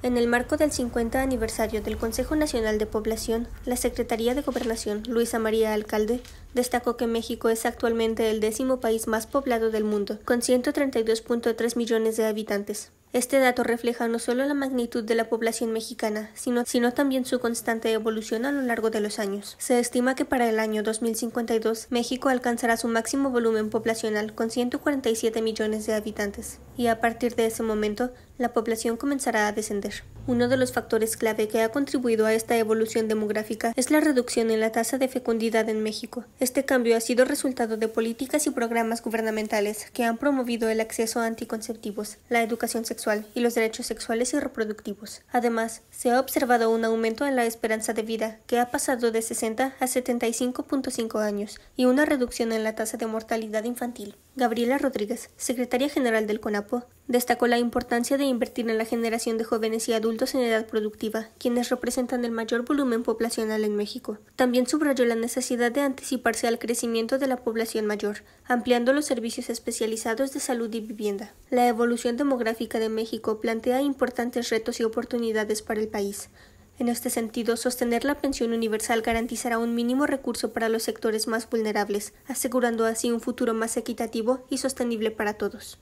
En el marco del 50 aniversario del Consejo Nacional de Población, la Secretaría de Gobernación, Luisa María Alcalde, destacó que México es actualmente el décimo país más poblado del mundo, con 132.3 millones de habitantes. Este dato refleja no solo la magnitud de la población mexicana, sino, sino, también su constante evolución a lo largo de los años. Se estima que para el año 2052 México alcanzará su máximo volumen poblacional con 147 millones de habitantes, y a partir de ese momento la población comenzará a descender. Uno de los factores clave que ha contribuido a esta evolución demográfica es la reducción en la tasa de fecundidad en México. Este cambio ha sido resultado de políticas y programas gubernamentales que han promovido el acceso a anticonceptivos, la educación sexual y los derechos sexuales y reproductivos. Además, se ha observado un aumento en la esperanza de vida, que ha pasado de 60 a 75.5 años, y una reducción en la tasa de mortalidad infantil. Gabriela Rodríguez, secretaria general del CONAPO, destacó la importancia de invertir en la generación de jóvenes y adultos en edad productiva, quienes representan el mayor volumen poblacional en México. También subrayó la necesidad de anticiparse al crecimiento de la población mayor, ampliando los servicios especializados de salud y vivienda. La evolución demográfica de México plantea importantes retos y oportunidades para el país, en este sentido, sostener la pensión universal garantizará un mínimo recurso para los sectores más vulnerables, asegurando así un futuro más equitativo y sostenible para todos.